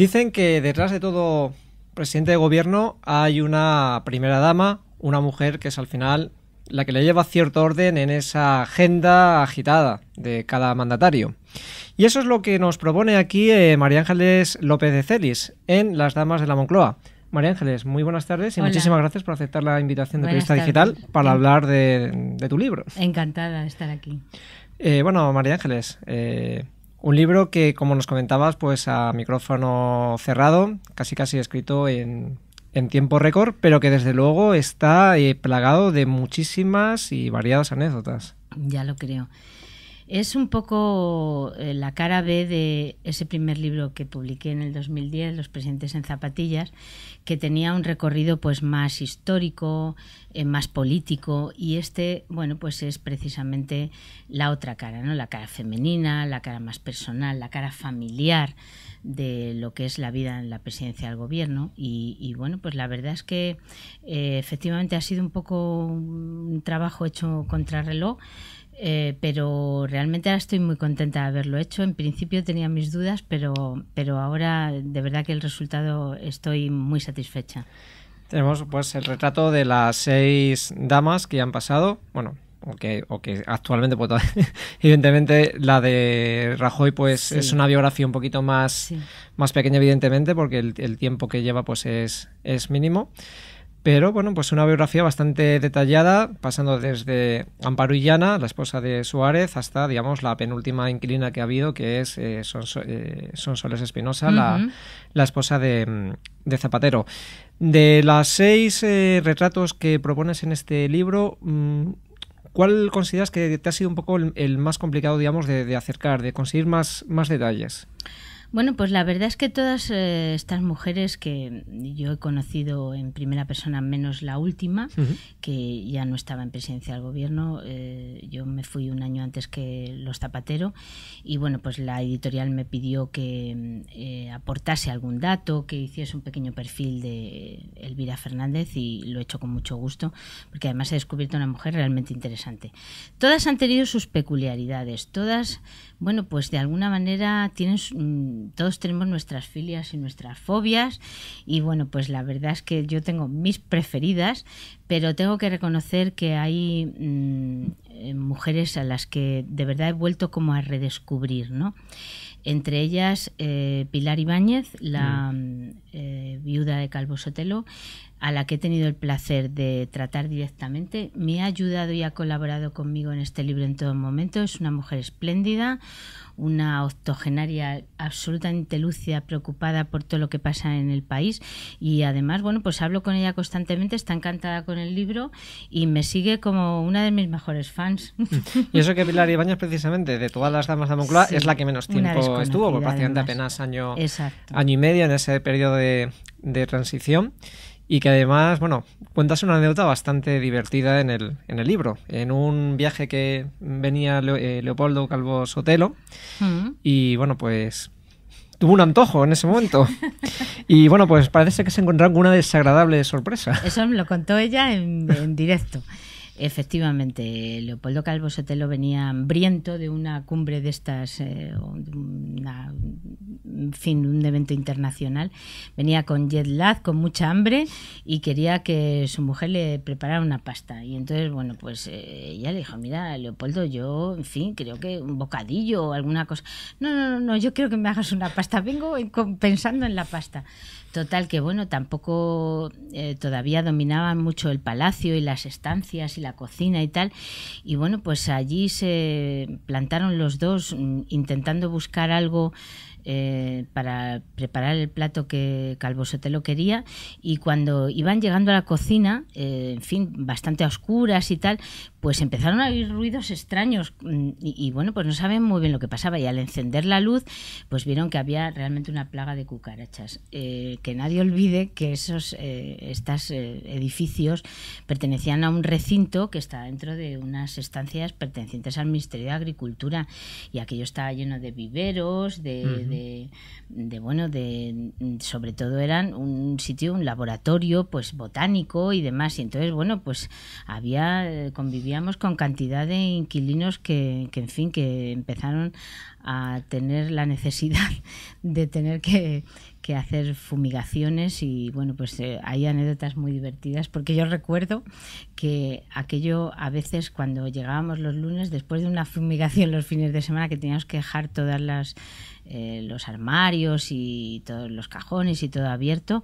Dicen que detrás de todo presidente de gobierno hay una primera dama, una mujer que es al final la que le lleva cierto orden en esa agenda agitada de cada mandatario. Y eso es lo que nos propone aquí eh, María Ángeles López de Celis en Las Damas de la Moncloa. María Ángeles, muy buenas tardes y muchísimas gracias por aceptar la invitación de Revista Digital para hablar de, tu libro. Encantada de estar aquí. Eh, bueno, María Ángeles, eh, un libro que, como nos comentabas, pues a micrófono cerrado, casi casi escrito en, tiempo récord, pero que desde luego está eh, plagado de muchísimas y variadas anécdotas. Ya lo creo. Es un poco eh, la cara B de ese primer libro que publiqué en el 2010, Los presidentes en zapatillas, que tenía un recorrido pues más histórico, eh, más político y este, bueno, pues es precisamente la otra cara, ¿no? La cara femenina, la cara más personal, la cara familiar de lo que es la vida en la presidencia del gobierno y, bueno, pues la verdad es que eh, efectivamente ha sido un poco un trabajo hecho contrarreloj reloj eh, pero realmente ahora estoy muy contenta de haberlo hecho. En principio tenía mis dudas, pero, pero ahora de verdad que el resultado estoy muy satisfecha. Tenemos pues el retrato de las seis damas que ya han pasado, bueno, o que, o que actualmente, evidentemente la de Rajoy pues es una biografía un poquito más, más pequeña evidentemente porque el, tiempo que lleva pues es, es mínimo. Pero bueno, pues una biografía bastante detallada, pasando desde Amparo Illana, la esposa de Suárez, hasta, digamos, la penúltima inquilina que ha habido, que es eh, son eh, Espinosa, la, esposa de, Zapatero. De las seis eh, retratos que propones en este libro, mm, ¿cuál consideras que te ha sido un poco el, más complicado, digamos, de, de, acercar, de conseguir más, más detalles? Bueno, pues la verdad es que todas eh, estas mujeres que yo he conocido en primera persona, menos la última, que ya no estaba en presidencia del gobierno, eh, yo me fui un año antes que los Zapatero y bueno, pues la editorial me pidió que mm, eh, aportase algún dato, que hiciese un pequeño perfil de Elvira Fernández y lo he hecho con mucho gusto, porque además he descubierto una mujer realmente interesante. Todas han tenido sus peculiaridades, todas bueno, pues de alguna manera tienes mm, todos tenemos nuestras filias y nuestras fobias y bueno, pues la verdad es que yo tengo mis preferidas, pero tengo que reconocer que hay mm, eh, mujeres a las que de verdad he vuelto como a redescubrir, ¿no? Entre ellas eh, Pilar Ibáñez, la mm. Eh, viuda de Calvo Sotelo, a la que he tenido el placer de tratar directamente, me ha ayudado y ha colaborado conmigo en este libro en todo momento. Es una mujer espléndida, una octogenaria absolutamente lúcida, preocupada por todo lo que pasa en el país y además, bueno, pues hablo con ella constantemente, está encantada con el libro y me sigue como una de mis mejores fans. Y eso que Pilar Ibañez precisamente, de todas las damas de Moncloa, es la que menos tiempo estuvo, porque prácticamente apenas año, año y medio en ese periodo de transición y que además, bueno, cuentas una anécdota bastante divertida en el, en el libro. En un viaje que venía eh, Leopoldo Calvo Sotelo mm. y, bueno, pues tuvo un antojo en ese momento. Y bueno, pues parece que se encontró con una desagradable sorpresa. Eso me lo contó ella en directo. Efectivamente, Leopoldo Calvo Sotelo venía hambriento de una cumbre de estas, eh, en fin, un evento internacional. Venía con jet lag, con mucha hambre y quería que su mujer le preparara una pasta. Y entonces, bueno, pues eh, ella le dijo, mira, Leopoldo, yo, en fin, creo que un bocadillo o alguna cosa. No, no, no, no yo quiero que me hagas una pasta. Vengo pensando en la pasta. Total, que bueno, tampoco eh, todavía dominaban mucho el palacio y las estancias y la cocina y tal. Y bueno, pues allí se plantaron los dos mm, intentando buscar algo eh, para preparar el plato que Calvosotelo quería. Y cuando iban llegando a la cocina, eh, en fin, bastante a oscuras y tal, pues empezaron a oír ruidos extraños mm, y, bueno, pues no saben muy bien lo que pasaba y al encender la luz, pues vieron que había realmente una plaga de cucarachas. Eh, que nadie olvide que esos eh, estos eh, edificios pertenecían a un recinto que está dentro de unas estancias pertenecientes al Ministerio de Agricultura y aquello estaba lleno de viveros, de, de, de bueno, de sobre todo eran un sitio, un laboratorio, pues botánico y demás y entonces bueno, pues había convivido con cantidad de inquilinos que, en fin, que empezaron a tener la necesidad de tener que, hacer fumigaciones y bueno, pues eh, hay anécdotas muy divertidas porque yo recuerdo que aquello a veces cuando llegábamos los lunes después de una fumigación los fines de semana que teníamos que dejar todas las eh, los armarios y todos los cajones y todo abierto,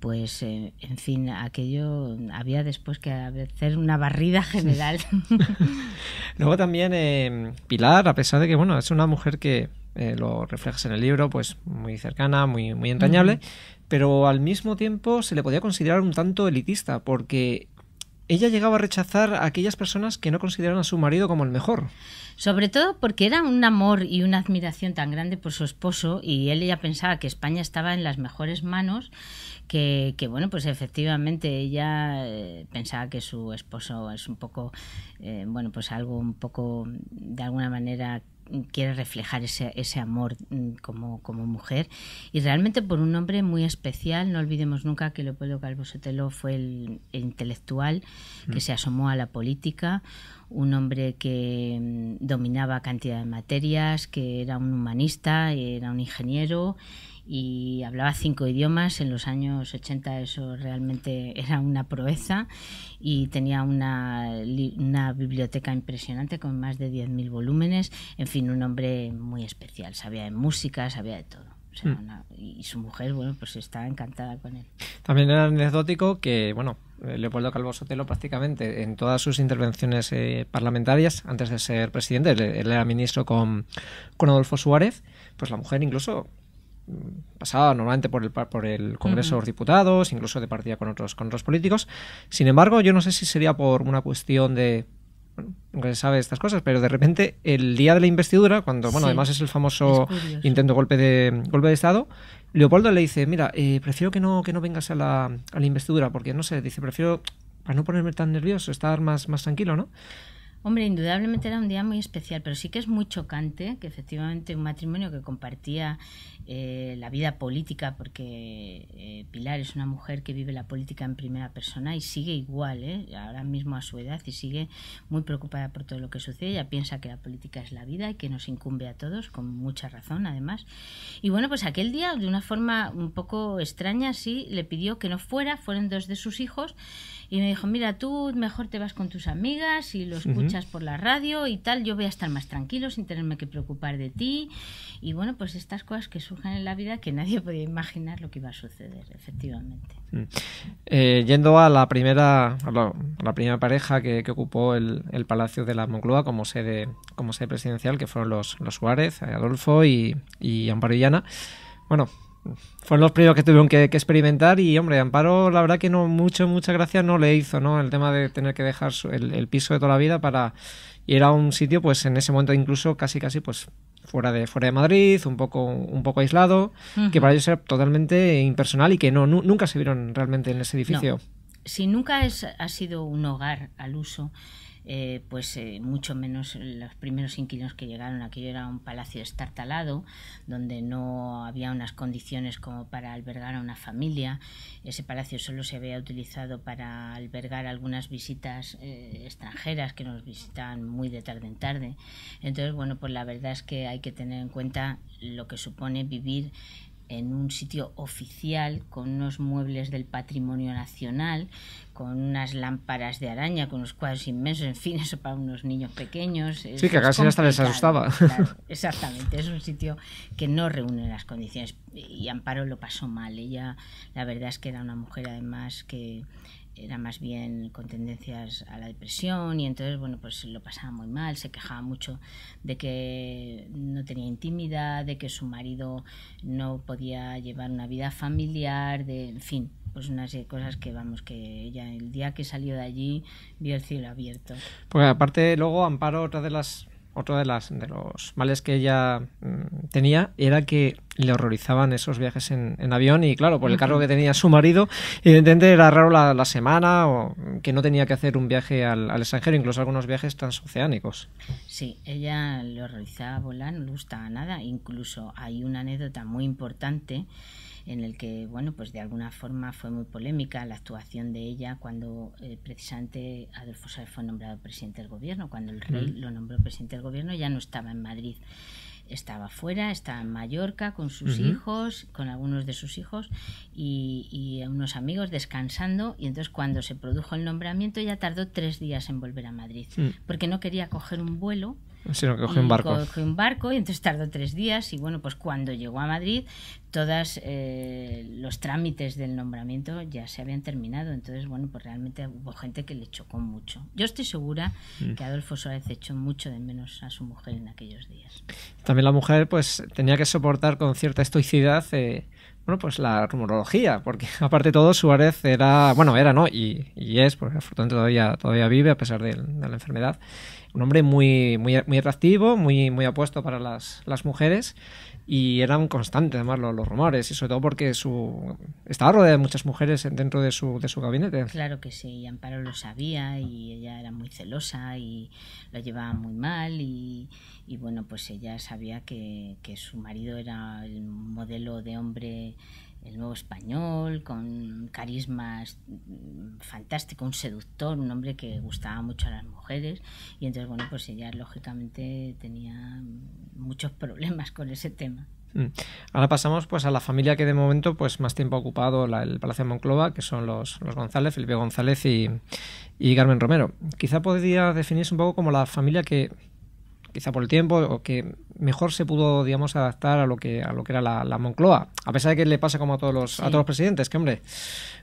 pues eh, en fin, aquello había después que hacer una barrida general. Luego también eh, Pilar, a pesar de que bueno, es una mujer que lo reflejas en el libro, pues muy cercana, muy, muy entrañable, pero al mismo tiempo se le podía considerar un tanto elitista, porque ella llegaba a rechazar a aquellas personas que no consideraban a su marido como el mejor. Sobre todo porque era un amor y una admiración tan grande por su esposo y él ella pensaba que España estaba en las mejores manos, que, que bueno, pues efectivamente ella eh, pensaba que su esposo es un poco, eh, bueno, pues algo un poco de alguna manera quiere reflejar ese, amor mm, como, mujer. Y realmente por un hombre muy especial, no olvidemos nunca que Leopoldo Calvo Sotelo fue el, intelectual que mm. se asomó a la política, un hombre que mm, dominaba cantidad de materias, que era un humanista, era un ingeniero y hablaba cinco idiomas. En los años 80 eso realmente era una proeza y tenía una, biblioteca impresionante con más de 10.000 volúmenes. En fin, un hombre muy especial. Sabía de música, sabía de todo. Hmm. y su mujer, bueno, pues estaba encantada con él. También era anecdótico que, bueno, eh, Leopoldo Calvo Sotelo prácticamente en todas sus intervenciones eh, parlamentarias, antes de ser presidente, él, era ministro con, con Adolfo Suárez, pues la mujer incluso pasaba normalmente por el, por el Congreso de los Diputados, incluso de partida con otros, con otros políticos. Sin embargo, yo no sé si sería por una cuestión de aunque se sabe estas cosas, pero de repente el día de la investidura, cuando bueno, además es el famoso intento golpe de golpe de estado, Leopoldo le dice, mira, eh, prefiero que no que no vengas a la, a la investidura, porque no sé, dice, prefiero para no ponerme tan nervioso, estar más, más tranquilo, ¿no? Hombre, indudablemente era un día muy especial, pero sí que es muy chocante que efectivamente un matrimonio que compartía eh, la vida política, porque eh, Pilar es una mujer que vive la política en primera persona y sigue igual, eh, ahora mismo a su edad, y sigue muy preocupada por todo lo que sucede. Ella piensa que la política es la vida y que nos incumbe a todos, con mucha razón además. Y bueno, pues aquel día, de una forma un poco extraña, sí, le pidió que no fuera, fueron dos de sus hijos y me dijo, mira, tú mejor te vas con tus amigas y lo escuchas por la radio y tal, yo voy a estar más tranquilo sin tenerme que preocupar de ti. Y bueno, pues estas cosas que surgen en la vida que nadie podía imaginar lo que iba a suceder, efectivamente. Mm. Eh, yendo a la primera, la, primera pareja que, ocupó el, Palacio de la Moncloa como sede, como sede presidencial, que fueron los, los Suárez, Adolfo y, y Bueno, fueron los primeros que tuvieron que, experimentar y hombre, Amparo la verdad que no mucho, mucha gracia no le hizo, ¿no? El tema de tener que dejar el, piso de toda la vida para ir a un sitio pues en ese momento incluso casi casi pues fuera de fuera de Madrid, un poco un poco aislado, que para ellos era totalmente impersonal y que no nunca se vieron realmente en ese edificio. Si nunca es, ha sido un hogar al uso, eh, pues eh, mucho menos los primeros inquilinos que llegaron. Aquello era un palacio estartalado, donde no había unas condiciones como para albergar a una familia. Ese palacio solo se había utilizado para albergar algunas visitas eh, extranjeras que nos visitaban muy de tarde en tarde. Entonces, bueno, pues la verdad es que hay que tener en cuenta lo que supone vivir en un sitio oficial con unos muebles del patrimonio nacional, con unas lámparas de araña, con unos cuadros inmensos, en fin, eso para unos niños pequeños. Sí, que casi hasta les asustaba. exactamente, es un sitio que no reúne las condiciones y Amparo lo pasó mal. Ella, la verdad es que era una mujer además que era más bien con tendencias a la depresión y entonces, bueno, pues lo pasaba muy mal, se quejaba mucho de que no tenía intimidad, de que su marido no podía llevar una vida familiar, de, en fin, pues una serie de cosas que, vamos, que ella el día que salió de allí vio el cielo abierto. Porque aparte, luego Amparo, otra de las... Otro de, las, de los males que ella mm, tenía era que le horrorizaban esos viajes en, avión y claro, por el cargo que tenía su marido, evidentemente era raro la, semana o que no tenía que hacer un viaje al, extranjero, incluso algunos viajes transoceánicos. Sí, ella le horrorizaba volar, no le gustaba nada, incluso hay una anécdota muy importante en el que, bueno, pues de alguna forma fue muy polémica la actuación de ella cuando eh, precisamente Adolfo Sáenz fue nombrado presidente del gobierno, cuando el rey lo nombró presidente del gobierno, ya no estaba en Madrid estaba fuera, estaba en Mallorca con sus hijos, con algunos de sus hijos y, y, unos amigos descansando. Y entonces cuando se produjo el nombramiento ya tardó tres días en volver a Madrid, mm. porque no quería coger un vuelo Sino que cogió un barco. Cogió un barco y entonces tardó tres días y bueno, pues cuando llegó a Madrid, todos eh, los trámites del nombramiento ya se habían terminado. Entonces, bueno, pues realmente hubo gente que le chocó mucho. Yo estoy segura mm. que Adolfo Suárez echó mucho de menos a su mujer en aquellos días. También la mujer pues tenía que soportar con cierta estoicidad... Eh, bueno, pues la rumorología, porque aparte de todo, Suárez era, bueno, era, ¿no? Y, y es, porque afortunadamente todavía, todavía vive a pesar de la enfermedad un hombre muy, muy, muy atractivo, muy, muy apuesto para las, las mujeres y eran constantes además los, los, rumores y sobre todo porque su estaba rodeada de muchas mujeres dentro de su, de su gabinete. Claro que sí, Amparo lo sabía y ella era muy celosa y lo llevaba muy mal y, y bueno, pues ella sabía que, que su marido era el modelo de hombre el nuevo español, con carismas carisma mm, fantástico, un seductor, un hombre que gustaba mucho a las mujeres. Y entonces, bueno, pues ella lógicamente tenía muchos problemas con ese tema. Mm. Ahora pasamos pues a la familia que de momento pues más tiempo ha ocupado el Palacio de Monclova, que son los, González, Felipe González y, y Carmen Romero. Quizá podría definirse un poco como la familia que quizá por el tiempo, o que mejor se pudo, digamos, adaptar a lo que, a lo que era la, Moncloa. A pesar de que le pasa como a todos los, a todos los presidentes, que hombre,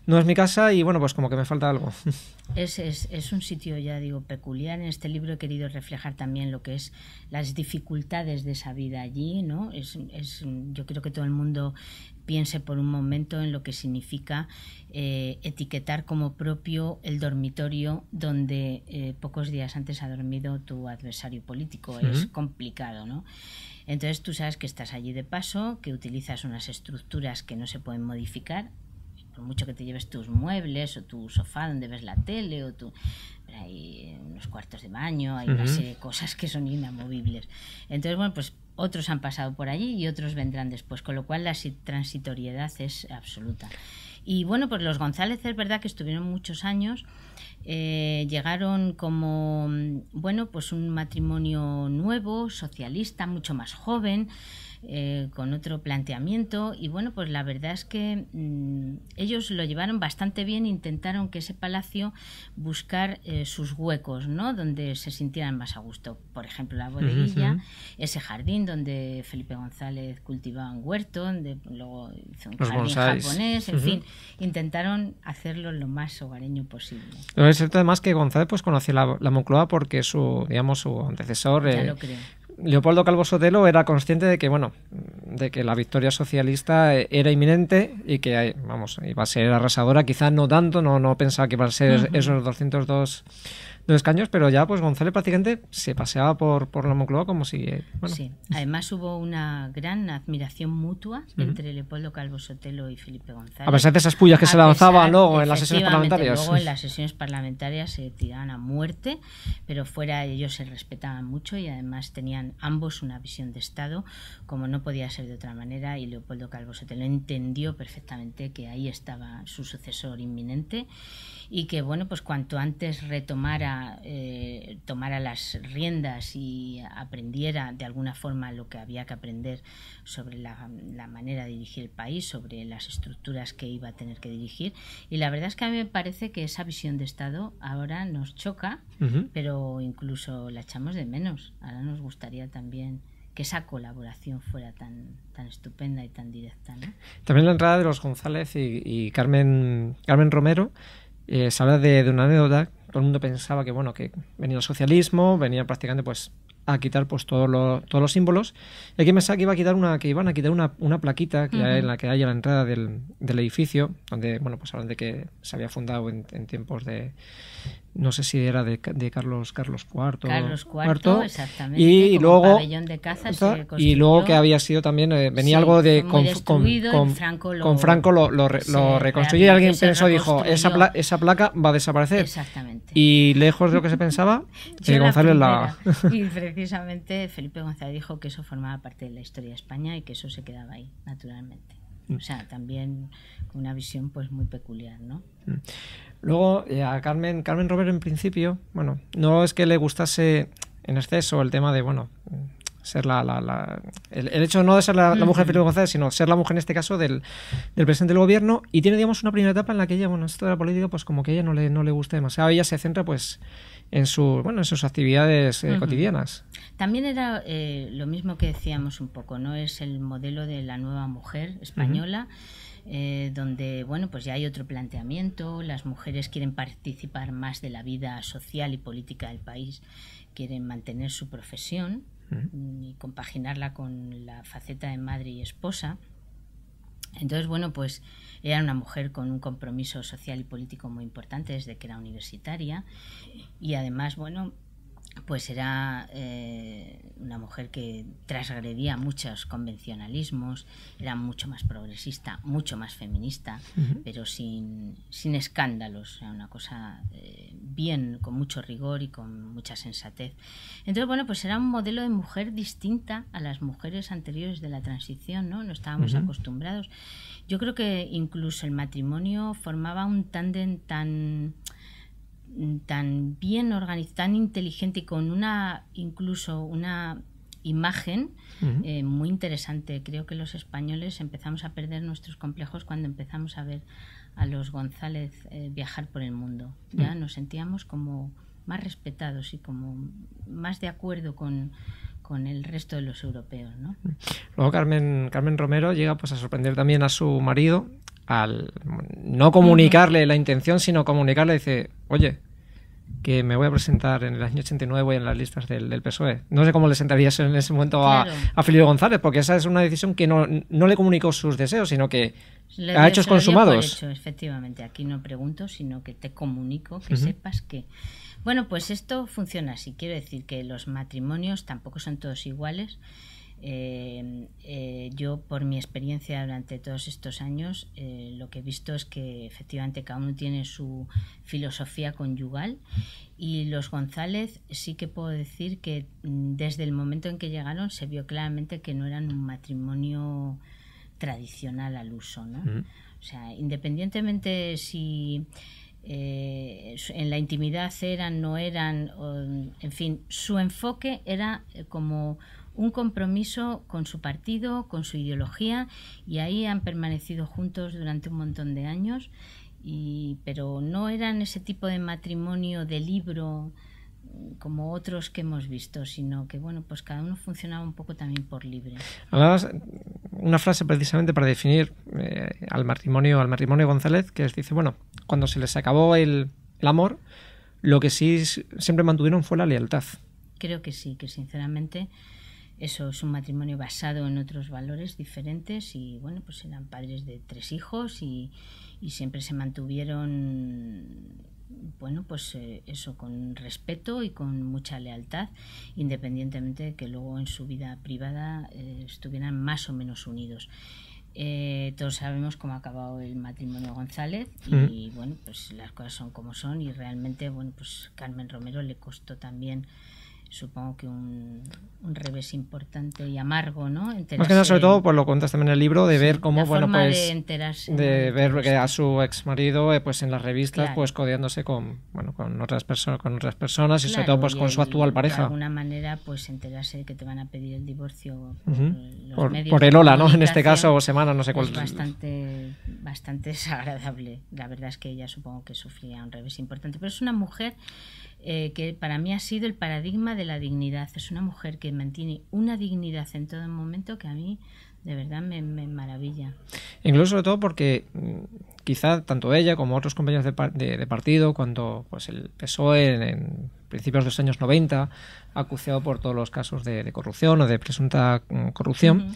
no es mi casa y bueno, pues como que me falta algo. Es, un sitio, ya digo, peculiar. En este libro he querido reflejar también lo que es las dificultades de esa vida allí, ¿no? yo creo que todo el mundo Piense por un momento en lo que significa eh, etiquetar como propio el dormitorio donde eh, pocos días antes ha dormido tu adversario político. Es complicado, ¿no? Entonces tú sabes que estás allí de paso, que utilizas unas estructuras que no se pueden modificar, por mucho que te lleves tus muebles o tu sofá donde ves la tele o tu hay unos cuartos de baño, hay una serie de cosas que son inamovibles. Entonces, bueno, pues otros han pasado por allí y otros vendrán después, con lo cual la transitoriedad es absoluta. Y bueno, pues los González es verdad que estuvieron muchos años, eh, llegaron como, mm, bueno, pues un matrimonio nuevo, socialista, mucho más joven, eh, con otro planteamiento y bueno, pues la verdad es que mm, ellos lo llevaron bastante bien, intentaron que ese palacio buscar eh, sus huecos, ¿no? Donde se sintieran más a gusto. Por ejemplo, la bodeguilla, ese jardín donde Felipe González cultivaba un huerto, donde luego hizo un jardín japonés, en fin, intentaron hacerlo lo más hogareño posible. es cierto además que González pues conocía la, Moncloa porque su, digamos, su antecesor eh, Leopoldo Calvo Sotelo era consciente de que, bueno, de que la victoria socialista eh, era inminente y que, eh, vamos, iba a ser arrasadora, quizá no tanto, no, no pensaba que iba a ser esos 202 dos escaños, pero ya pues González prácticamente se paseaba por, por la Moncloa como si... Eh, sí, además hubo una gran admiración mutua entre Leopoldo Calvo Sotelo y Felipe González. A pesar de esas pullas que se lanzaban luego en las sesiones parlamentarias. Luego en las sesiones parlamentarias se tiraban a muerte, pero fuera ellos se respetaban mucho y además tenían ambos una visión de Estado como no podía ser de otra manera y Leopoldo Calvo Sotelo entendió perfectamente que ahí estaba su sucesor inminente y que bueno pues cuanto antes retomara eh, tomara las riendas y aprendiera de alguna forma lo que había que aprender sobre la, manera de dirigir el país sobre las estructuras que iba a tener que dirigir y la verdad es que a mí me parece que esa visión de estado ahora nos choca pero incluso la echamos de menos ahora nos gustaría también que esa colaboración fuera tan, tan estupenda y tan directa. También la entrada de los González y, y Carmen, Carmen Romero, eh, se habla de, una anécdota, todo el mundo pensaba que, bueno, que venía el socialismo, venía prácticamente pues a quitar pues todos los, todos los símbolos. Y aquí me que iba a quitar una, que iban a quitar una, una plaquita que en la que hay a la entrada del, del, edificio, donde bueno pues hablan de que se había fundado en, en tiempos de, no sé si era de, de Carlos Carlos IV, Carlos IV exactamente, y luego de y luego que había sido también eh, venía algo de con, con, Franco lo, reconstruyó y alguien pensó dijo esa esa placa va a desaparecer exactamente y lejos de lo que se pensaba Felipe eh, González la... y precisamente Felipe González dijo que eso formaba parte de la historia de España y que eso se quedaba ahí naturalmente Mm. O sea, también con una visión pues muy peculiar, ¿no? Mm. Luego, eh, a Carmen, Carmen Robert en principio, bueno, no es que le gustase en exceso el tema de, bueno, ser la, la, el, hecho no de ser la, mujer de Felipe González, sino ser la mujer en este caso del, del, presidente del gobierno y tiene digamos una primera etapa en la que ella, bueno, esto de la política pues como que a ella no le, no le gusta demasiado, ella se centra pues en, bueno, en sus actividades eh, cotidianas. También era eh, lo mismo que decíamos un poco, ¿no? Es el modelo de la nueva mujer española. Eh, donde bueno pues ya hay otro planteamiento las mujeres quieren participar más de la vida social y política del país quieren mantener su profesión y compaginarla con la faceta de madre y esposa entonces, bueno, pues era una mujer con un compromiso social y político muy importante desde que era universitaria y además, bueno, pues era eh, una mujer que trasgredía muchos convencionalismos, era mucho más progresista, mucho más feminista, pero sin, escándalos, era una cosa eh, bien, con mucho rigor y con mucha sensatez. Entonces, bueno, pues era un modelo de mujer distinta a las mujeres anteriores de la transición, ¿no? No estábamos acostumbrados. Yo creo que incluso el matrimonio formaba un tándem tan tan bien organizada, tan inteligente y con una incluso una imagen eh, muy interesante. Creo que los españoles empezamos a perder nuestros complejos cuando empezamos a ver a los González eh, viajar por el mundo. Ya mm. nos sentíamos como más respetados y como más de acuerdo con, el resto de los europeos. Luego Carmen, Carmen Romero llega pues, a sorprender también a su marido al no comunicarle la intención, sino comunicarle, dice, oye, que me voy a presentar en el año 89 en las listas del, PSOE. No sé cómo le sentaría en ese momento a, a González, porque esa es una decisión que no, no le comunicó sus deseos, sino que ha a hechos consumados. Hecho, efectivamente, aquí no pregunto, sino que te comunico, que sepas que... Bueno, pues esto funciona así. Quiero decir que los matrimonios tampoco son todos iguales Em, eh, yo, por mi experiencia durante todos estos años, eh, lo que he visto es que efectivamente cada uno tiene su filosofía conyugal y los González sí que puedo decir que mm, desde el momento en que llegaron se vio claramente que no eran un matrimonio tradicional al uso, ¿no? O sea, independientemente si eh, en la intimidad eran, no eran, en fin, su enfoque era como un compromiso con su partido, con su ideología, y ahí han permanecido juntos durante un montón de años, pero no eran ese tipo de matrimonio de libro mm, como otros que hemos visto, sino que bueno, pues cada uno funcionaba un poco también por libre. Mm, una frase precisamente para definir eh, al matrimonio, al matrimonio González, que es, dice, bueno, cuando se les acabó el amor, lo que sí siempre mantuvieron fue la lealtad. Creo que sí, que sinceramente eso es un matrimonio basado en otros valores diferentes y bueno, pues eran padres de tres hijos y, siempre se mantuvieron bueno, pues eh, eso con respeto y con mucha lealtad, independientemente de que luego en su vida privada eh, estuvieran más o menos unidos. Eh, todos sabemos cómo ha acabado el matrimonio González y, y mm. bueno, pues las cosas son como son y realmente, bueno, pues Carmen Romero le costó también supongo que un, revés importante y amargo, ¿no? Más que nada, sobre todo, pues lo cuentas también en el libro, de ver cómo, bueno, pues. De, de ver que a su ex marido, eh, pues en las revistas, pues codeándose con, bueno, con otras personas, con otras personas y sobre todo, pues con su actual pareja. De alguna manera, pues enterarse de que te van a pedir el divorcio por, los el hola, ¿no? En este caso, o semana, no sé cuál. bastante, bastante desagradable. La verdad es que ella supongo que sufría un revés importante, pero es una mujer eh, que para mí ha sido el paradigma de la dignidad. Es una mujer que mantiene una dignidad en todo momento que a mí de verdad me, maravilla. Incluso sobre todo porque mm, quizá tanto ella como otros compañeros de, partido, cuando pues el PSOE en, principios de los años 90, acuciado por todos los casos de, corrupción o de presunta mm, corrupción,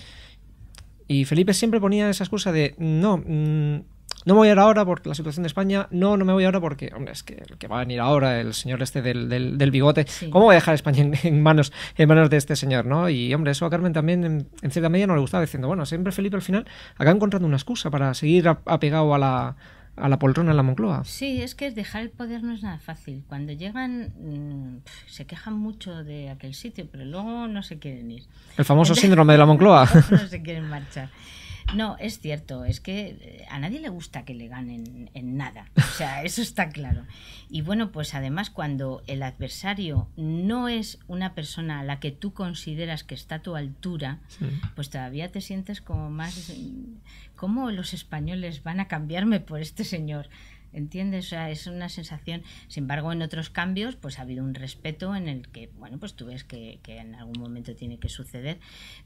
y Felipe siempre ponía esa excusa de, no, mm, no me voy a ir ahora por la situación de España, no, no me voy ahora porque, hombre, es que el que va a venir ahora, el señor este del, del, bigote, ¿cómo voy a dejar España en, manos, en manos de este señor, no? Y, hombre, eso a Carmen también en, en, cierta medida no le gustaba, diciendo, bueno, siempre Felipe al final acaba encontrando una excusa para seguir apegado a la, a la poltrona en la Moncloa. Sí, es que dejar el poder no es nada fácil. Cuando llegan mm, se quejan mucho de aquel sitio, pero luego no se quieren ir. El famoso síndrome de la Moncloa. no se quieren marchar. No, es cierto, es que eh, a nadie le gusta que le ganen en nada, o sea, eso está claro. Y bueno, pues además cuando el adversario no es una persona a la que tú consideras que está a tu altura, pues todavía te sientes como más... Mm, ¿Cómo los españoles van a cambiarme por este señor? ¿Entiendes? O es una sensación. Sin embargo, en otros cambios, pues ha habido un respeto en el que, bueno, pues tú ves que, en algún momento tiene que suceder.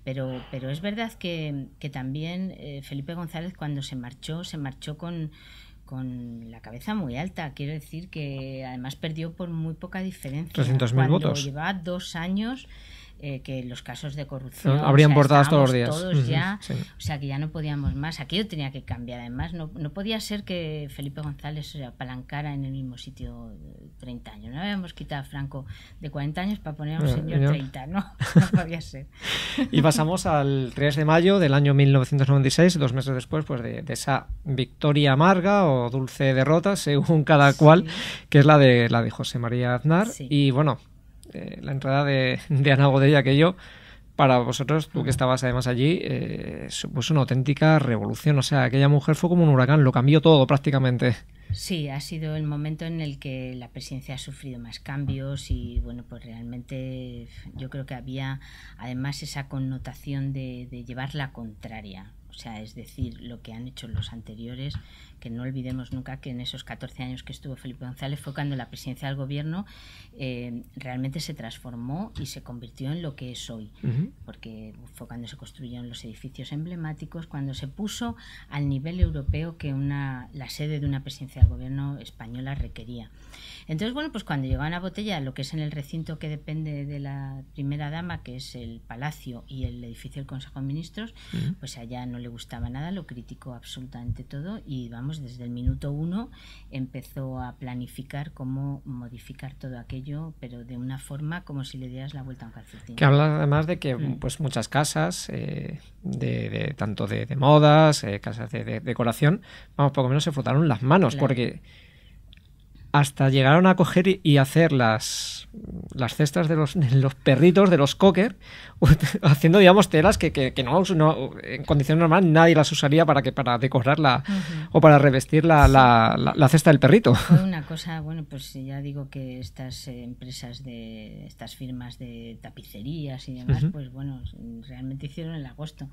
Pero, pero es verdad que, también eh, Felipe González, cuando se marchó, se marchó con con la cabeza muy alta. Quiero decir que además perdió por muy poca diferencia. 300.000 votos. Llevaba dos años eh, que los casos de corrupción ...habrían todos los días. ya, O sea que ya no podíamos más. Aquello tenía que cambiar. Además, no, podía ser que Felipe González se apalancara en el mismo sitio 30 años. No habíamos quitado a Franco de 40 años para poner a un eh, señor, 30. No, no podía ser. y pasamos al 3 de mayo del año 1996, dos meses después pues de, esa victoria amarga o dulce derrota, según cada cual, que es la de, la de José María Aznar. Y bueno, eh, la entrada de, de Ana Godella, aquello, para vosotros, tú que estabas además allí, eh, supuso una auténtica revolución. O sea, aquella mujer fue como un huracán, lo cambió todo prácticamente. Sí, ha sido el momento en el que la presidencia ha sufrido más cambios y bueno, pues realmente yo creo que había además esa connotación de, de llevar la contraria. O sea, es decir, lo que han hecho los anteriores que no olvidemos nunca que en esos 14 años que estuvo Felipe González fue cuando la presidencia del gobierno eh, realmente se transformó y se convirtió en lo que es hoy, porque fue cuando se construyeron los edificios emblemáticos, cuando se puso al nivel europeo que una, la sede de una presidencia del gobierno española requería. Entonces, bueno, pues cuando llegó a Botella, lo que es en el recinto que depende de la primera dama, que es el Palacio y el edificio del Consejo de Ministros, pues allá no le gustaba nada, lo criticó absolutamente todo y vamos desde el minuto uno empezó a planificar cómo modificar todo aquello, pero de una forma como si le dieras la vuelta a un calcetín. Que habla además de que mm. pues muchas casas, eh, de, tanto de, modas, eh, casas de, decoración, vamos, poco menos se frotaron las manos, porque hasta llegaron a coger y hacer las, cestas de los, perritos, de los cocker, haciendo, digamos, telas que, no, en condición normal nadie las usaría para, que, para decorar o para revestir la, cesta del perrito. Fue una cosa, bueno, pues ya digo que estas eh, empresas de estas firmas de tapicerías y demás, pues bueno, realmente hicieron el agosto.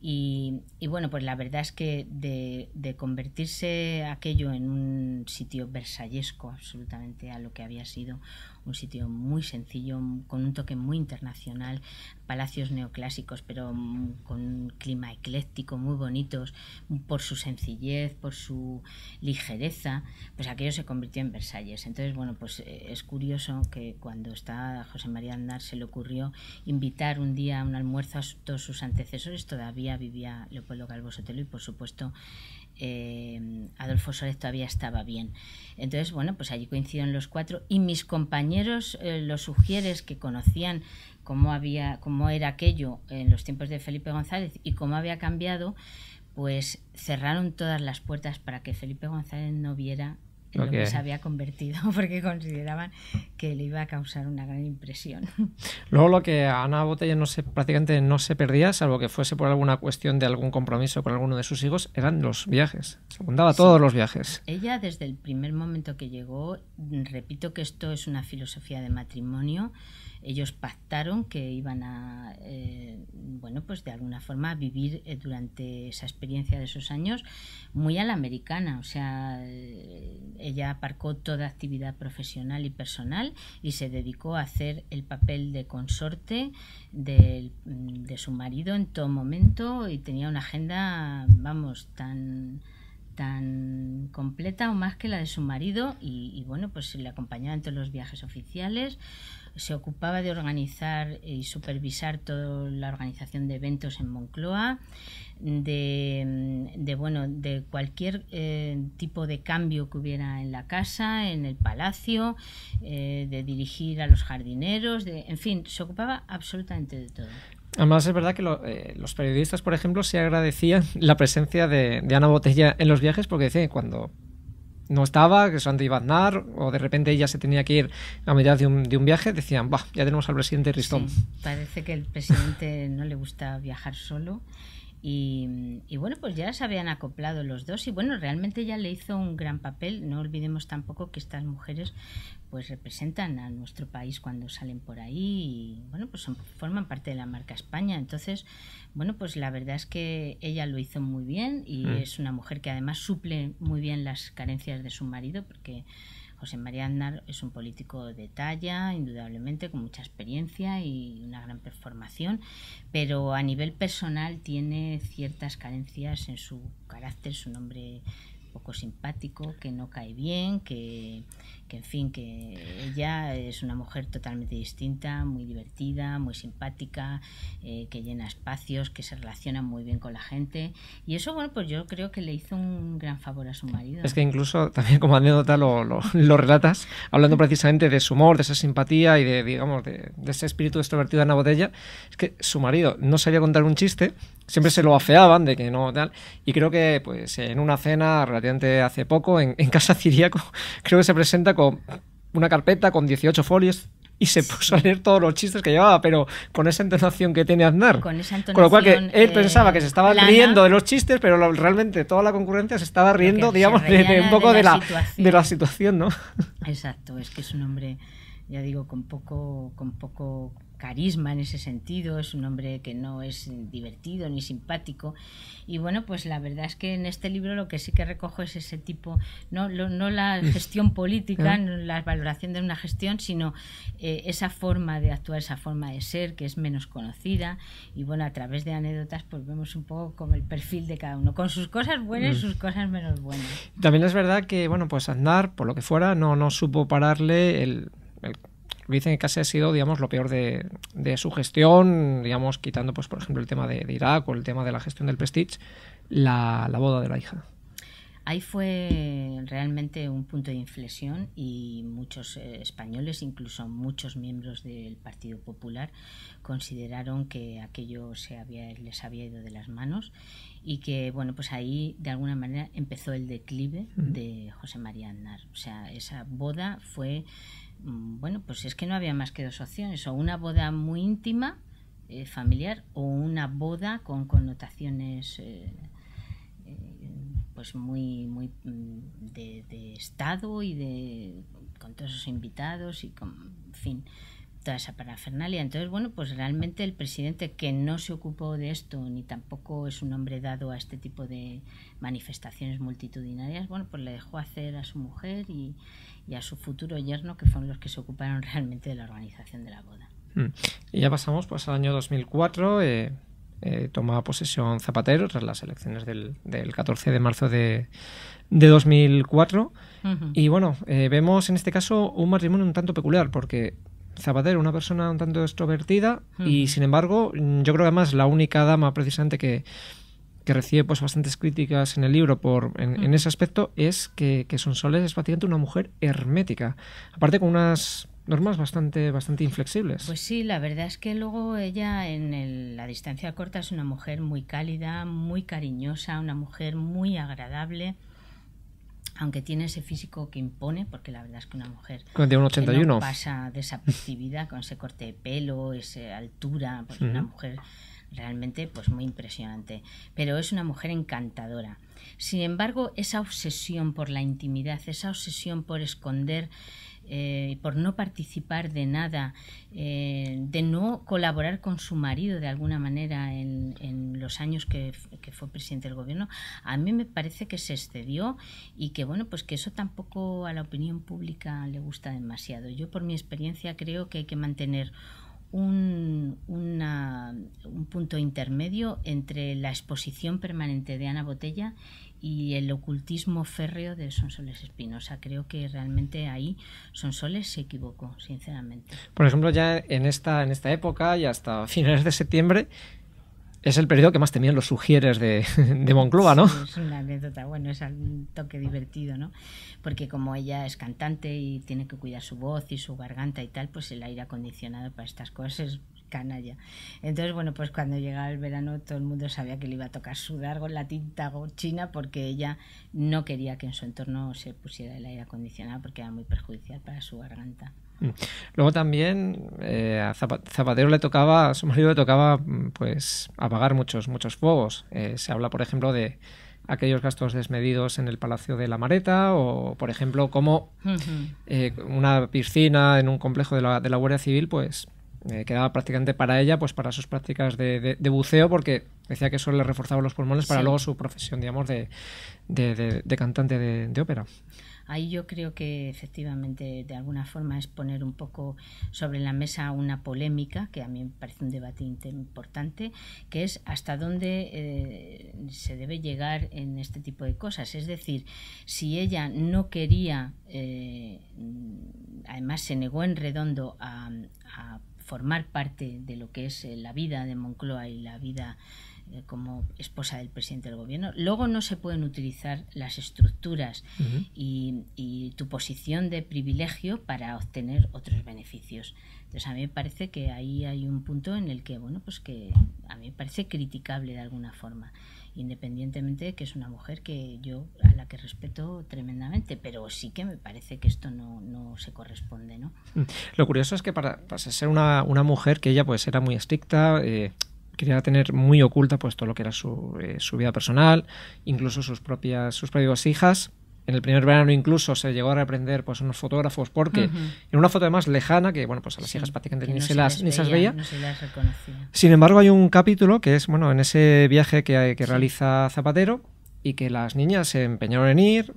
Y, bueno, pues la verdad es que de, de convertirse aquello en un sitio versallesco, absolutamente a lo que había sido un sitio muy sencillo, con un toque muy internacional, palacios neoclásicos, pero con un clima ecléctico, muy bonitos, por su sencillez, por su ligereza, pues aquello se convirtió en Versalles. Entonces, bueno, pues eh, es curioso que cuando está José María Andar se le ocurrió invitar un día a un almuerzo a todos sus antecesores, todavía vivía Leopoldo Calvo Sotelo y por supuesto eh, Adolfo Suárez todavía estaba bien. Entonces, bueno, pues allí coinciden los cuatro y mis compañeros, eh, los sugieres que conocían cómo, había, cómo era aquello en los tiempos de Felipe González y cómo había cambiado, pues cerraron todas las puertas para que Felipe González no viera lo que se había convertido, porque consideraban que le iba a causar una gran impresión. Luego lo que Ana Botella no se, prácticamente no se perdía, salvo que fuese por alguna cuestión de algún compromiso con alguno de sus hijos, eran los viajes. Se fundaba todos los viajes. Ella desde el primer momento que llegó, repito que esto es una filosofía de matrimonio, ellos pactaron que iban a... Eh, pues de alguna forma vivir eh, durante esa experiencia de esos años muy a la americana. O sea, eh, ella aparcó toda actividad profesional y personal y se dedicó a hacer el papel de consorte mm, de, su marido en todo momento y tenía una agenda, vamos, tan tan completa o más que la de su marido y, y bueno pues le acompañaba en todos los viajes oficiales se ocupaba de organizar y supervisar toda la organización de eventos en Moncloa, de, bueno, de cualquier eh, tipo de cambio que hubiera en la casa, en el palacio, eh, de dirigir a los jardineros, en fin, se ocupaba absolutamente de todo. Además, es verdad que eh, los periodistas, por ejemplo, se agradecían la presencia de, de, Ana Botella en los viajes porque decían que cuando no estaba, que solamente iba a Aznar, o de repente ella se tenía que ir a mitad de un, de un viaje, decían, bah, ya tenemos al presidente Ristón. parece que el presidente no le gusta viajar solo y, bueno, pues ya se habían acoplado los dos y bueno, realmente ella le hizo un gran papel. No olvidemos tampoco que estas mujeres pues representan a nuestro país cuando salen por ahí y bueno, pues forman parte de la marca España. Entonces, bueno, pues la verdad es que ella lo hizo muy bien y mm. es una mujer que además suple muy bien las carencias de su marido porque José María Aznar es un político de talla, indudablemente, con mucha experiencia y una gran performación, pero a nivel personal tiene ciertas carencias en su carácter, su nombre poco simpático, que no cae bien, que, que en fin, que ella es una mujer totalmente distinta, muy divertida, muy simpática, eh, que llena espacios, que se relaciona muy bien con la gente. Y eso, bueno, pues yo creo que le hizo un gran favor a su marido. Es que incluso también como anécdota lo, lo, relatas, hablando precisamente de su humor, de esa simpatía y de, digamos, de, de ese espíritu extrovertido en la botella, es que su marido no sabía contar un chiste, siempre se lo afeaban de que no tal, y creo que pues en una cena relativamente hace poco, en, Casa Ciriaco, creo que se presenta con una carpeta con 18 folios y se puso a leer todos los chistes que llevaba, pero con esa entonación que tiene Aznar. Con, con lo cual que él eh, pensaba que se estaba riendo de los chistes, pero realmente toda la concurrencia se estaba riendo, digamos, de, un poco de la, de la, de, la, situación, ¿no? Exacto, es que es un hombre, ya digo, con poco, con poco carisma en ese sentido, es un hombre que no es divertido ni simpático. Y bueno, pues la verdad es que en este libro lo que sí que recojo es ese tipo, no, no la gestión política, la valoración de una gestión, sino eh, esa forma de actuar, esa forma de ser que es menos conocida. Y bueno, a través de anécdotas pues vemos un poco como el perfil de cada uno, con sus cosas buenas y mm. sus cosas menos buenas. También es verdad que, bueno, pues andar por lo que fuera, no, no supo pararle el, el dicen que casi ha sido, digamos, lo peor de, su gestión, digamos, quitando, pues, por ejemplo, el tema de, Irak o el tema de la gestión del Prestige, la, boda de la hija ahí fue realmente un punto de inflexión y muchos eh, españoles, incluso muchos miembros del Partido Popular, consideraron que aquello se había, les había ido de las manos y que, bueno, pues ahí de alguna manera empezó el declive de José María Aznar. O sea, esa boda fue Mm, bueno, pues es que no había más que dos opciones, o una boda muy íntima, eh, familiar, o una boda con connotaciones eh, eh, pues muy, muy mm, de, Estado y de con todos los invitados y con, en fin, toda esa parafernalia. Entonces, bueno, pues realmente el presidente que no se ocupó de esto ni tampoco es un hombre dado a este tipo de manifestaciones multitudinarias, bueno, pues le dejó hacer a su mujer y, y a su futuro yerno, que fueron los que se ocuparon realmente de la organización de la boda. Mm. Y ya pasamos pues, al año 2004. Eh, eh, toma posesión Zapatero tras las elecciones del, 14 de marzo de, 2004. Y bueno, eh, vemos en este caso un matrimonio un tanto peculiar porque Zapatero, una persona un tanto extrovertida, y sin embargo, yo creo que además la única dama precisamente que, que recibe pues bastantes críticas en el libro por en, ese aspecto es que, que Sonsoles es básicamente una mujer hermética. Aparte con unas normas bastante, bastante inflexibles. Pues sí, la verdad es que luego ella en la distancia corta es una mujer muy cálida, muy cariñosa, una mujer muy agradable. Aunque tiene ese físico que impone, porque la verdad es que una mujer de un 81. Que no pasa desapercibida con ese corte de pelo, esa altura, pues una mujer realmente pues muy impresionante, pero es una mujer encantadora. Sin embargo, esa obsesión por la intimidad, esa obsesión por esconder eh, por no participar de nada, eh, de no colaborar con su marido de alguna manera en, los años que, que, fue presidente del gobierno, a mí me parece que se excedió y que bueno, pues que eso tampoco a la opinión pública le gusta demasiado. Yo por mi experiencia creo que hay que mantener un, un, punto intermedio entre la exposición permanente de Ana Botella y el ocultismo férreo de Sonsoles Espinosa. Creo que realmente ahí Sonsoles se equivocó, sinceramente. Por ejemplo, ya en esta, en esta época y hasta finales de septiembre, es el periodo que más temían los sugieres de, de Moncloa, ¿no? es una anécdota, bueno, es un toque divertido, ¿no? Porque como ella es cantante y tiene que cuidar su voz y su garganta y tal, pues el aire acondicionado para estas cosas es canalla. Entonces, bueno, pues cuando llegaba el verano todo el mundo sabía que le iba a tocar sudar con la tinta china porque ella no quería que en su entorno se pusiera el aire acondicionado porque era muy perjudicial para su garganta. Mm. Luego también eh, a Zapatero le tocaba, a su marido le tocaba mm, pues apagar muchos, muchos fuegos. Eh, se habla, por ejemplo, de aquellos gastos desmedidos en el Palacio de la Mareta o, por ejemplo, cómo eh, una piscina en un complejo de la, de la Guardia Civil pues quedaba prácticamente para ella, pues para sus prácticas de, buceo, porque decía que eso le reforzaba los pulmones para luego su profesión, digamos, de, de cantante de ópera. Ahí yo creo que efectivamente de alguna forma es poner un poco sobre la mesa una polémica, que a mí me parece un debate importante, que es hasta dónde eh, se debe llegar en este tipo de cosas. Es decir, si ella no quería, eh, además se negó en redondo a formar parte de lo que es eh, la vida de Moncloa y la vida eh, como esposa del presidente del gobierno. Luego no se pueden utilizar las estructuras y, tu posición de privilegio para obtener otros beneficios. Entonces a mí me parece que ahí hay un punto en el que, bueno, pues que a mí me parece criticable de alguna forma, independientemente de que es una mujer que yo a la que respeto tremendamente, pero sí que me parece que esto no, no se corresponde, ¿no? Mm. Lo curioso es que para, ser una, una, mujer que ella pues era muy estricta, eh, quería tener muy oculta pues todo lo que era eh, su, vida personal, incluso sus propias, sus propias hijas. En el primer verano incluso se llegó a reprender pues unos fotógrafos porque en una foto además lejana que bueno pues a las hijas prácticamente ni, se las, ni se veía. Sin embargo hay un capítulo que es bueno en ese viaje que, que realiza Zapatero y que las niñas se empeñaron en ir,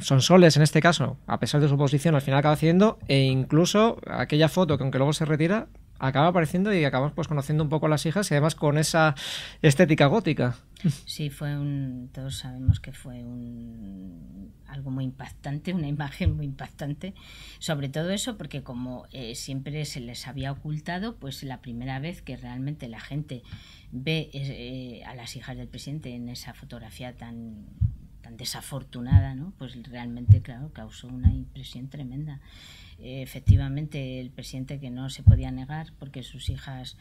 son soles en este caso, a pesar de su posición, al final acaba haciendo, e incluso aquella foto que aunque luego se retira, acaba apareciendo y acabamos pues conociendo un poco a las hijas y además con esa estética gótica. Sí, fue un, todos sabemos que fue un, algo muy impactante, una imagen muy impactante, sobre todo eso porque como eh, siempre se les había ocultado, pues la primera vez que realmente la gente ve eh, eh, a las hijas del presidente en esa fotografía tan tan desafortunada, ¿no? Pues realmente, claro, causó una impresión tremenda efectivamente el presidente que no se podía negar porque sus hijas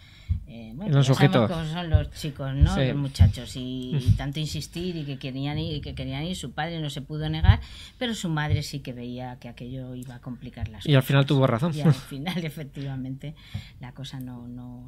eh, bueno los sujetos son los chicos no los muchachos y, mm. tanto insistir y que querían ir y que querían su padre no se pudo negar pero su madre sí que veía que aquello iba a complicar las y al final tuvo razón y al final efectivamente la cosa no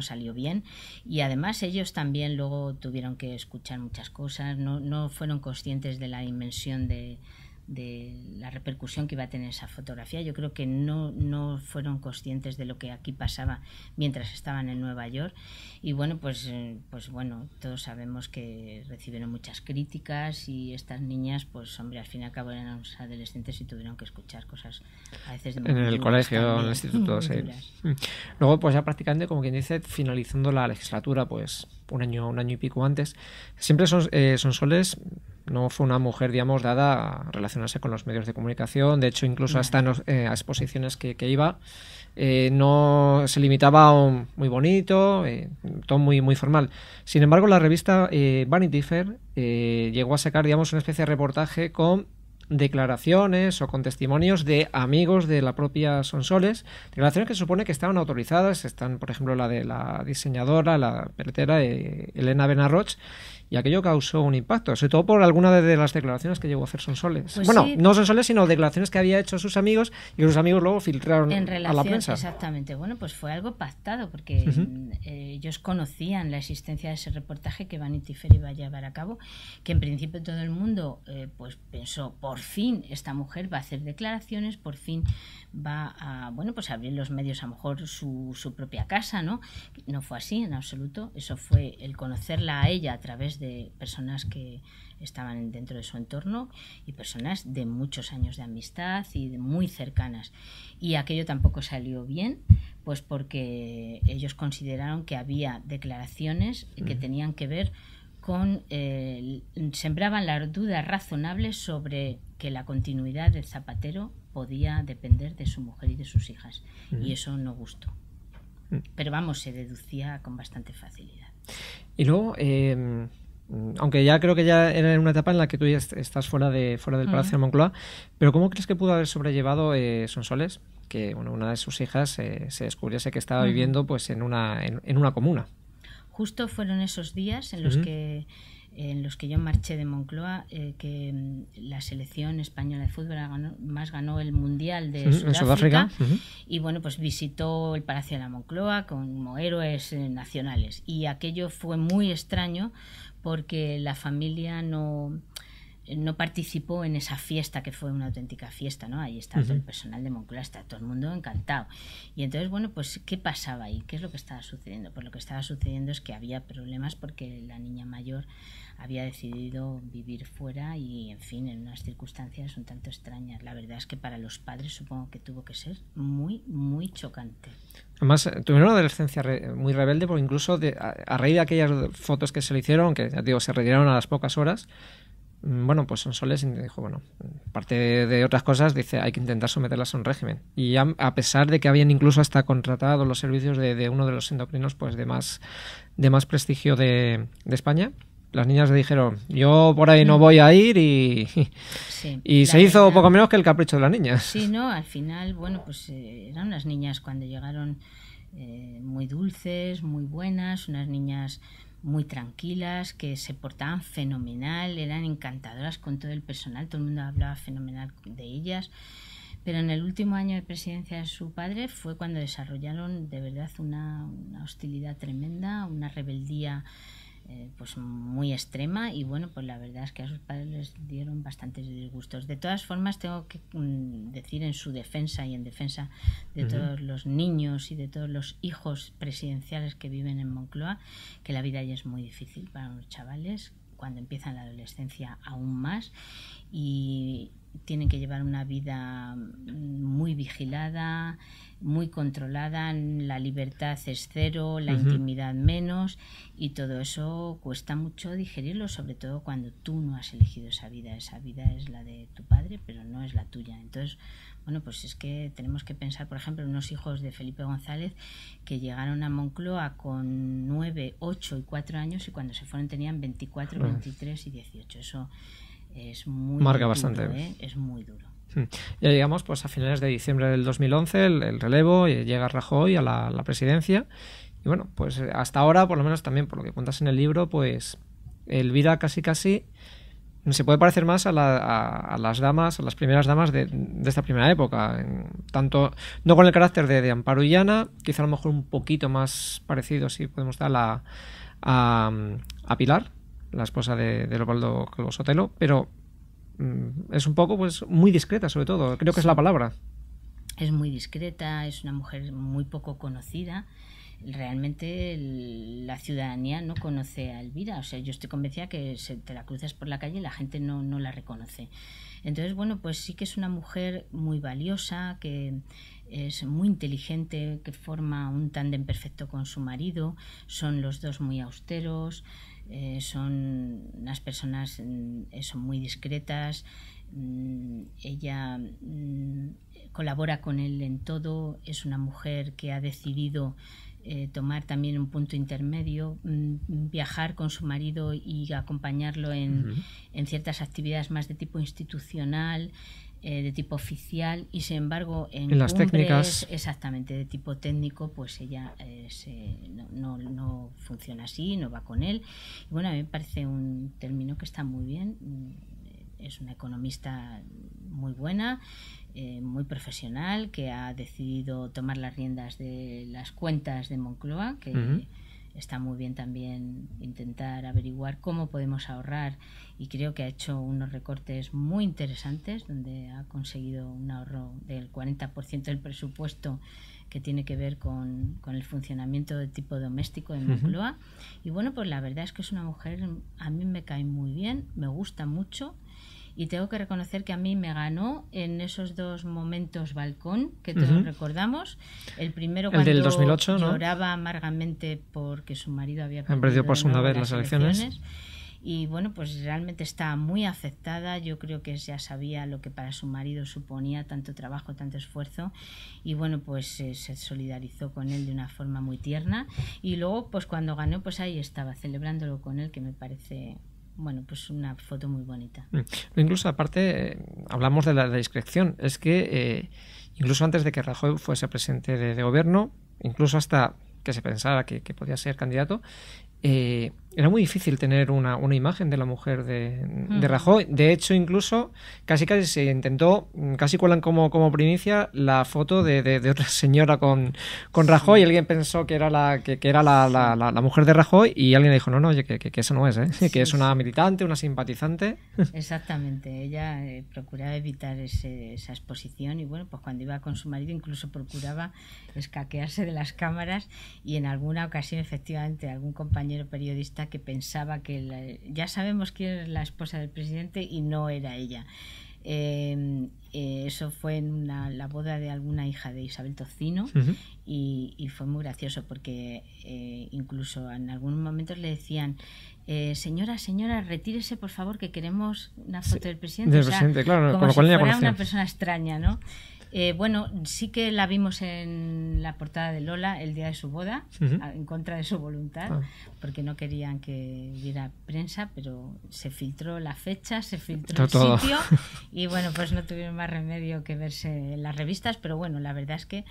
salió bien y además ellos también luego tuvieron que escuchar muchas cosas no no fueron conscientes de la dimensión de de la repercusión que iba a tener esa fotografía. Yo creo que no, no fueron conscientes de lo que aquí pasaba mientras estaban en Nueva York. Y bueno, pues, eh, pues bueno, todos sabemos que recibieron muchas críticas y estas niñas, pues hombre, al fin y al cabo eran adolescentes y tuvieron que escuchar cosas a veces... De en el colegio, en el instituto, mm. Luego, pues ya prácticamente, como quien dice, finalizando la legislatura, pues un año, un año y pico antes, siempre son, eh, son soles no fue una mujer, digamos, dada a relacionarse con los medios de comunicación. De hecho, incluso hasta en, eh, a exposiciones que, iba, eh, no se limitaba a un muy bonito, un eh, todo muy, muy formal. Sin embargo, la revista Vanity Fair llegó a sacar, digamos, una especie de reportaje con declaraciones o con testimonios de amigos de la propia Sonsoles, declaraciones que se supone que estaban autorizadas, están por ejemplo la de la diseñadora, la peletera Elena Benarroch, y aquello causó un impacto, sobre todo por alguna de las declaraciones que llegó a hacer Sonsoles. Pues bueno, no no Sonsoles, sino declaraciones que había hecho sus amigos y sus amigos luego filtraron en relación, a la prensa. Exactamente, bueno, pues fue algo pactado porque eh, ellos conocían la existencia de ese reportaje que Vanity Fair iba a llevar a cabo, que en principio todo el mundo eh, pues pensó, por fin esta mujer va a hacer declaraciones, por fin va a, bueno, pues abrir los medios a lo mejor su, su propia casa, ¿no? No fue así en absoluto, eso fue el conocerla a ella a través de de personas que estaban dentro de su entorno y personas de muchos años de amistad y muy cercanas. Y aquello tampoco salió bien, pues porque ellos consideraron que había declaraciones que tenían que ver con eh, sembraban las dudas razonables sobre que la continuidad del zapatero podía depender de su mujer y de sus hijas. Y eso no gustó. Mm. Pero vamos, se deducía con bastante facilidad. Y luego, em, Mm, aunque ya creo que ya era en una etapa en la que tú ya estás fuera de fuera del Palacio de Moncloa, pero ¿cómo crees que pudo haber sobrellevado eh, Sonsoles que bueno, una de sus hijas eh, se descubriese que estaba viviendo pues en una en, una comuna? Justo fueron esos días en los que en los que yo marché de Moncloa, eh, que mm, la selección española de fútbol más ganó el Mundial de Sudáfrica, y bueno, pues visitó el Palacio de la Moncloa como héroes eh, nacionales y aquello fue muy extraño porque la familia no, no participó en esa fiesta que fue una auténtica fiesta, ¿no? Ahí estaba todo el personal de Moncloa, está todo el mundo encantado. Y entonces, bueno, pues ¿qué pasaba ahí? ¿Qué es lo que estaba sucediendo? Pues lo que estaba sucediendo es que había problemas porque la niña mayor había decidido vivir fuera y, en fin, en unas circunstancias un tanto extrañas. La verdad es que para los padres supongo que tuvo que ser muy, muy chocante. Además, eh, tuvieron una adolescencia eh, muy rebelde porque incluso a, raíz de aquellas fotos que se le hicieron, que digo, se retiraron a las pocas horas, Mm, bueno, pues y dijo, bueno, parte de, otras cosas, dice, hay que intentar someterlas a un régimen. Y a, pesar de que habían incluso hasta contratado los servicios de, uno de los endocrinos pues de más, de más prestigio de, España, las niñas le dijeron, yo por ahí no mm. voy a ir y, y se hizo poco menos que el capricho de las niñas. Sí, no, al final, bueno, pues eh, eran unas niñas cuando llegaron eh, muy dulces, muy buenas, unas niñas muy tranquilas, que se portaban fenomenal, eran encantadoras con todo el personal, todo el mundo hablaba fenomenal de ellas. Pero en el último año de presidencia de su padre fue cuando desarrollaron de verdad una, una hostilidad tremenda, una rebeldía eh, pues muy extrema y bueno, pues la verdad es que a sus padres les dieron bastantes disgustos. De todas formas, tengo que mm, decir en su defensa y en defensa de todos los niños y de todos los hijos presidenciales que viven en Moncloa, que la vida ya es muy difícil para los chavales cuando empiezan la adolescencia aún más y, tienen que llevar una vida mm, muy vigilada, muy controlada, la libertad es cero, la intimidad menos y todo eso cuesta mucho digerirlo, sobre todo cuando tú no has elegido esa vida, esa vida es la de tu padre, pero no es la tuya. Entonces, bueno, pues es que tenemos que pensar, por ejemplo, en unos hijos de Felipe González que llegaron a Moncloa con 9, 8 y 4 años y cuando se fueron tenían 24, 23 ah. y 18. Eso es marca bastante. ¿eh? Es muy duro. Ya llegamos pues a finales de diciembre del 2011, el, relevo, eh, llega Rajoy a la, presidencia y bueno, pues eh, hasta ahora, por lo menos también por lo que cuentas en el libro, pues Elvira casi casi se puede parecer más a, las damas, a las primeras damas de, esta primera época, tanto no con el carácter de, de Amparo y Llana, quizá a lo mejor un poquito más parecido, si podemos dar, a, a Pilar, la esposa de, de Leopoldo Sotelo, pero mm, es un poco, pues, muy discreta, sobre todo, creo que es la palabra. Es muy discreta, es una mujer muy poco conocida realmente la ciudadanía no conoce a Elvira. O sea, yo estoy convencida que se te la cruzas por la calle y la gente no, no la reconoce. Entonces, bueno, pues sí que es una mujer muy valiosa, que, es muy inteligente, que forma un tándem perfecto con su marido, son los dos muy austeros, eh, son unas personas mm, son muy discretas, mm, ella mm, colabora con él en todo, es una mujer que ha decidido eh, tomar también un punto intermedio, viajar con su marido y acompañarlo en, en ciertas actividades más de tipo institucional, eh, de tipo oficial y sin embargo en, en las técnicas exactamente de tipo técnico pues ella eh, no, no, no, funciona así no va con él bueno a mí me parece un término que está muy bien mm, es una economista muy buena eh, muy profesional que ha decidido tomar las riendas de las cuentas de Moncloa que está muy bien también intentar averiguar cómo podemos ahorrar y creo que ha hecho unos recortes muy interesantes donde ha conseguido un ahorro del 40% del presupuesto que tiene que ver con, el funcionamiento de tipo doméstico en Moncloa. Y bueno, pues la verdad es que es una mujer, a mí me cae muy bien, me gusta mucho y tengo que reconocer que a mí me ganó en esos dos momentos balcón que todos recordamos. El primero cuando lloraba amargamente porque su marido había perdido por segunda vez las elecciones. y bueno, pues realmente estaba muy afectada. Yo creo que ya sabía lo que para su marido suponía tanto trabajo, tanto esfuerzo y bueno, pues eh, se solidarizó con él de una forma muy tierna y luego pues cuando ganó, pues ahí estaba celebrándolo con él que me parece bueno, pues una foto muy bonita. Mm. Incluso aparte, eh, hablamos de la discreción, es que eh, incluso antes de que Rajoy fuese presidente de, gobierno, incluso hasta que se pensara que, podía ser candidato, eh, era muy difícil tener una, una imagen de la mujer de, de, mm. Rajoy. De hecho, incluso casi casi se intentó, casi cuelan como, como primicia la foto de, de, otra señora con, con Rajoy. y Alguien pensó que era la que, que era la, la, mujer de Rajoy y alguien dijo, no, no, oye, que, que, eso no es, ¿eh? que es una militante, una simpatizante. Exactamente, ella eh, procuraba evitar esa exposición y bueno, pues cuando iba con su marido incluso procuraba escaquearse de las cámaras y en alguna ocasión efectivamente algún compañero periodista que pensaba que ya sabemos quién es la esposa del presidente y no era ella. Em, eh, eso fue en la boda de alguna hija de Isabel Tocino y, fue muy gracioso porque eh, incluso en algunos momentos le decían eh, señora, señora, retírese por favor que queremos una foto del presidente, una persona extraña, ¿no? bueno, sí que la vimos en la portada de Lola el día de su boda, en contra de su voluntad, ah porque no querían que diera prensa, pero se filtró la fecha, se filtró el sitio y bueno, pues no tuvieron más remedio que verse en las revistas, pero bueno, la verdad es que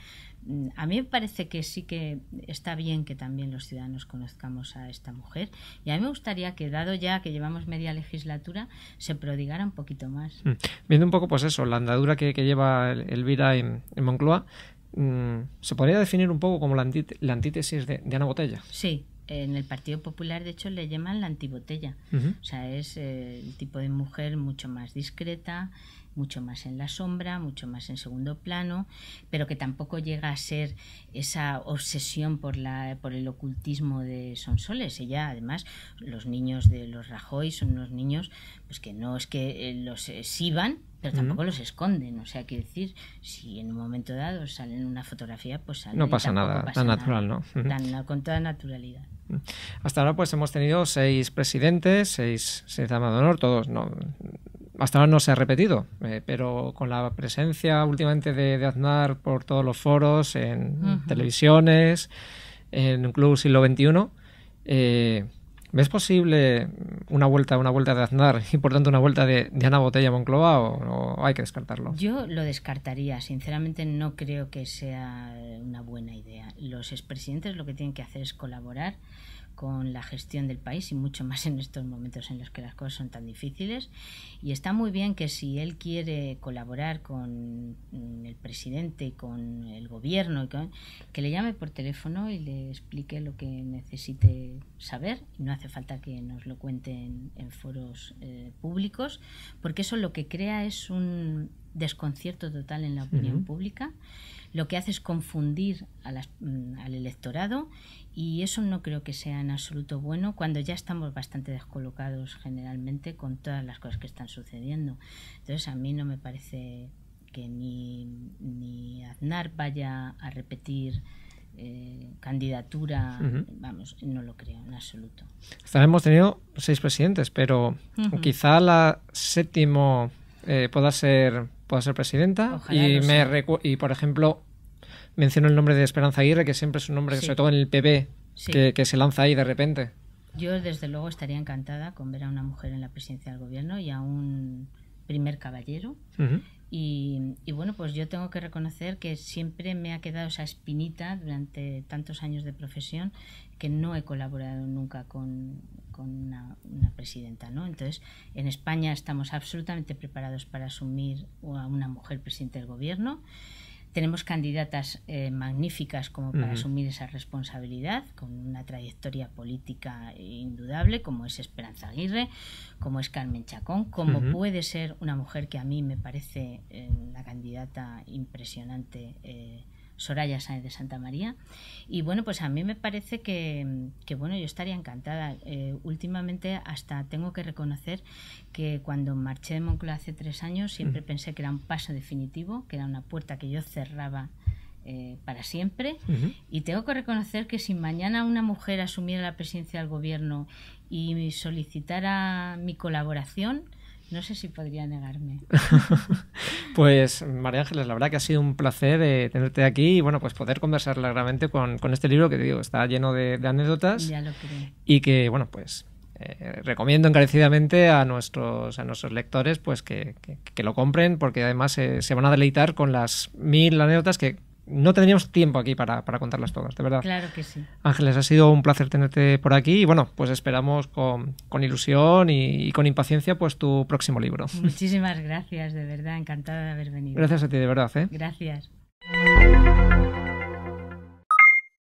mm, a mí me parece que sí que está bien que también los ciudadanos conozcamos a esta mujer y a mí me gustaría que, dado ya que llevamos media legislatura, se prodigara un poquito más. Mm. Viendo un poco, pues eso, la andadura que, lleva Elvira en, Moncloa, mm, ¿se podría definir un poco como la, antítesis de, de Ana Botella? Sí, en el Partido Popular, de hecho, le llaman la antibotella. O sea, es eh, el tipo de mujer mucho más discreta, mucho más en la sombra, mucho más en segundo plano, pero que tampoco llega a ser esa obsesión por, la, por el ocultismo de Sonsoles. Ella, además, los niños de los Rajoy son unos niños pues que no es que eh, los eh, siban, pero tampoco los esconden. O sea, que decir, si en un momento dado salen una fotografía, pues No pasa nada, tan natural, ¿no? Tan, con toda naturalidad. Hasta ahora, pues hemos tenido seis presidentes, seis, seis damas de honor, todos no. Hasta ahora no se ha repetido, eh, pero con la presencia últimamente de, Aznar por todos los foros, en televisiones, en Club Siglo XXI, eh, ¿Ves posible una vuelta, una vuelta de Aznar y por tanto una vuelta de, Ana Botella Moncloa o, hay que descartarlo? Yo lo descartaría, sinceramente no creo que sea una buena idea. Los expresidentes lo que tienen que hacer es colaborar con la gestión del país y mucho más en estos momentos en los que las cosas son tan difíciles. Y está muy bien que si él quiere colaborar con mm, el presidente con el gobierno, que le llame por teléfono y le explique lo que necesite saber. No hace falta que nos lo cuenten en foros eh, públicos, porque eso lo que crea es un desconcierto total en la opinión pública lo que hace es confundir mm, al electorado y eso no creo que sea en absoluto bueno cuando ya estamos bastante descolocados generalmente con todas las cosas que están sucediendo. Entonces a mí no me parece que ni, ni Aznar vaya a repetir eh, candidatura, vamos, no lo creo en absoluto. Hasta hemos tenido seis presidentes, pero quizá la séptimo eh, pueda ser pueda ser presidenta. y, me y, por ejemplo, menciono el nombre de Esperanza Aguirre, que siempre es un nombre, sobre todo en el PP, que, se lanza ahí de repente. Yo, desde luego, estaría encantada con ver a una mujer en la presidencia del gobierno y a un primer caballero. y, y, bueno, pues yo tengo que reconocer que siempre me ha quedado esa espinita durante tantos años de profesión que no he colaborado nunca con una, presidenta. ¿no? Entonces, en España estamos absolutamente preparados para asumir a una mujer presidente del gobierno. Tenemos candidatas eh, magníficas como para asumir esa responsabilidad, con una trayectoria política indudable, como es Esperanza Aguirre, como es Carmen Chacón, como puede ser una mujer que a mí me parece eh, la candidata impresionante eh, Soraya Sáenz de Santa María. Y bueno, pues a mí me parece que, bueno, yo estaría encantada. Eh, últimamente hasta tengo que reconocer que cuando marché de Moncloa hace tres años siempre mm. pensé que era un paso definitivo, que era una puerta que yo cerraba eh, para siempre. Y tengo que reconocer que si mañana una mujer asumiera la presidencia del gobierno y solicitara mi colaboración, no sé si podría negarme. pues María Ángeles, la verdad que ha sido un placer eh, tenerte aquí y bueno, pues poder conversar largamente con, este libro que te digo, está lleno de, anécdotas. Ya lo creo. Y que bueno, pues eh, recomiendo encarecidamente a nuestros, a nuestros lectores pues que, lo compren porque además eh, se van a deleitar con las mil anécdotas que no tendríamos tiempo aquí para, para, contarlas todas, de verdad. Claro que sí. Ángeles, ha sido un placer tenerte por aquí y bueno, pues esperamos con, ilusión y, con impaciencia pues tu próximo libro. Muchísimas gracias, de verdad, encantada de haber venido. Gracias a ti, de verdad. ¿eh? Gracias.